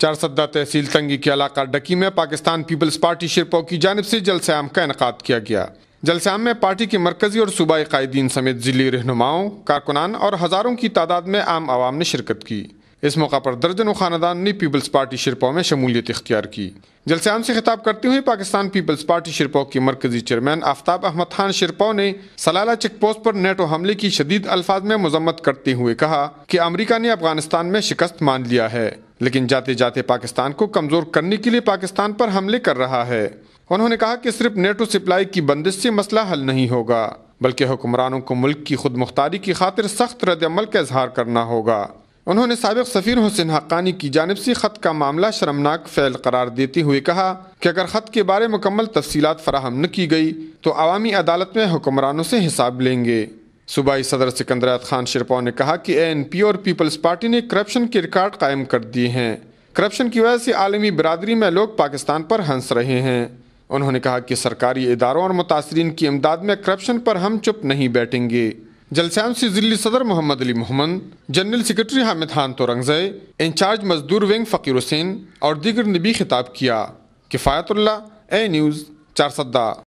चारसदा तहसील तंगी के इलाका डकी में पाकिस्तान पीपल्स पार्टी शिरपो की जानब से जलसेम का इनका किया गया जलसेम में पार्टी के मरकजी और सूबाई कायदीन समेत जिली रहनुमाओं कारकुनान और हज़ारों की तादाद में आम आवाम ने शिरकत की इस मौका पर दर्जनों खानदान ने पीपल्स पार्टी शिरपो में शमूलियत इख्तियार की जलसेम से खिताब करते हुए पाकिस्तान पीपल्स पार्टी शिरपो के मरकजी चेयरमैन आफ्ताब अहमद खान शिरपो ने सलाला चेक पोस्ट पर नेटो हमले की शदीद अल्फाज में मजम्मत करते हुए कहा कि अमरीका ने अफगानिस्तान में शिकस्त मान लिया है लेकिन जाते जाते पाकिस्तान को कमजोर करने के लिए पाकिस्तान पर हमले कर रहा है उन्होंने कहा कि सिर्फ नेटो सप्लाई की बंदिश से मसला हल नहीं होगा बल्कि हुक्मरानों को मुल्क की खुद मुख्तारी की खातिर सख्त रद्दमल का इजहार करना होगा उन्होंने सबक सफ़ीर हुसैन हक्कानी की जानब से ख़त का मामला शर्मनाक फ़ैल करार देते हुए कहा कि अगर ख़त के बारे मुकम्मल तफसीत फराहम न की गई तो अवामी अदालत में हुक्मरानों से हिसाब लेंगे सूबाई सदर सिकंदरात खान शिरपा ने कहा कि एनपी और पीपल्स पार्टी ने करप्शन के रिकॉर्ड कायम कर दिए हैं करप्शन की वजह से आलमी बरदरी में लोग पाकिस्तान पर हंस रहे हैं उन्होंने कहा कि सरकारी इदारों और मुतासरी की इमदाद में करप्शन पर हम चुप नहीं बैठेंगे जलसैम से दिल्ली सदर मोहम्मद अली मोहम्मद जनरल सेक्रेटरी हामिद खान तोरंगजय इंचार्ज मजदूर विंग फ़कीर हुसैन और दीगर ने भी खिताब किया किफ़ायतुल्ला ए न्यूज़ चार सद्दा